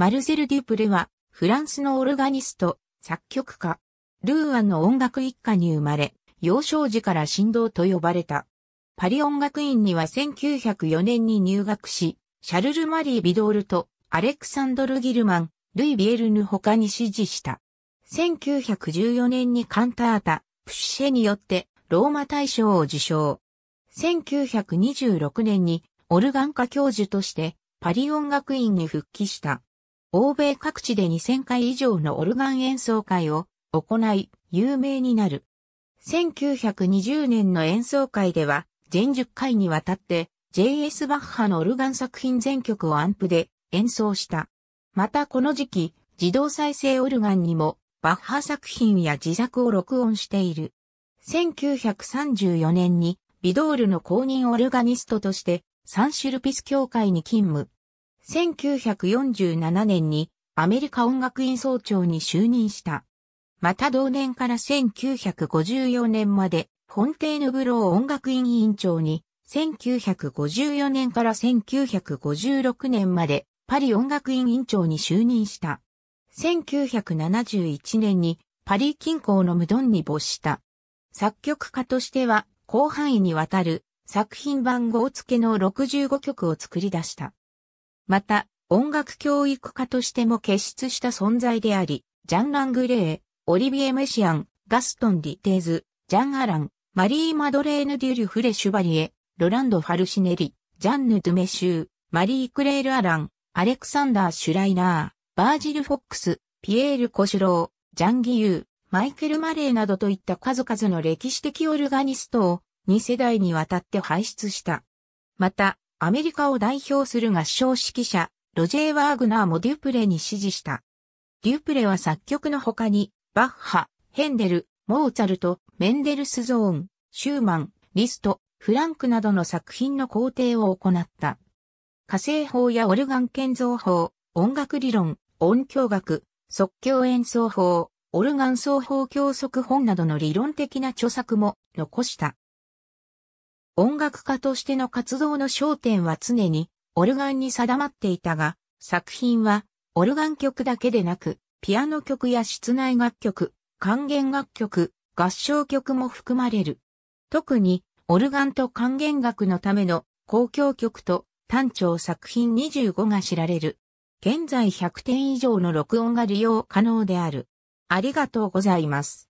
マルセル・デュプレは、フランスのオルガニスト、作曲家。ルーアンの音楽一家に生まれ、幼少時から振動と呼ばれた。パリ音楽院には1904年に入学し、シャルル・マリー・ビドールとアレクサンドル・ギルマン、ルイ・ビエルヌ他に支持した。1914年にカンタータ、プッシェによってローマ大賞を受賞。1926年にオルガン科教授としてパリ音楽院に復帰した。欧米各地で2000回以上のオルガン演奏会を行い、有名になる。1920年の演奏会では、全10回にわたって、J.S. バッハのオルガン作品全曲をアンプで演奏した。またこの時期、自動再生オルガンにも、バッハ作品や自作を録音している。1934年に、ビドールの公認オルガニストとして、サンシュルピス協会に勤務。1947年にアメリカ音楽院総長に就任した。また同年から1954年まで、フォンテーヌブロー音楽院委員長に、1954年から1956年まで、パリ音楽院委員長に就任した。1971年に、パリ近郊のムドンに没した。作曲家としては、広範囲にわたる作品番号付けの65曲を作り出した。また、音楽教育家としても傑出した存在であり、ジャン・ラングレー、オリビエ・メシアン、ガストン・ディテーズ、ジャン・アラン、マリー・マドレーヌ・デュリュ・フレ・シュバリエ、ロランド・ファルシネリ、ジャンヌ・ドゥメシュー、マリー・クレール・アラン、アレクサンダー・シュライナー、バージル・フォックス、ピエール・コシュロー、ジャン・ギユー、マイケル・マレーなどといった数々の歴史的オルガニストを2世代にわたって輩出した。また、アメリカを代表する合唱指揮者、ロジェー・ワーグナーもデュプレに指示した。デュプレは作曲の他に、バッハ、ヘンデル、モーツァルト、メンデルスゾーン、シューマン、リスト、フランクなどの作品の工程を行った。火星法やオルガン建造法、音楽理論、音響学、即興演奏法、オルガン奏法教則本などの理論的な著作も残した。音楽家としての活動の焦点は常にオルガンに定まっていたが、作品はオルガン曲だけでなく、ピアノ曲や室内楽曲、管弦楽曲、合唱曲も含まれる。特に、オルガンと管弦楽のための公共曲と単調作品25が知られる。現在100点以上の録音が利用可能である。ありがとうございます。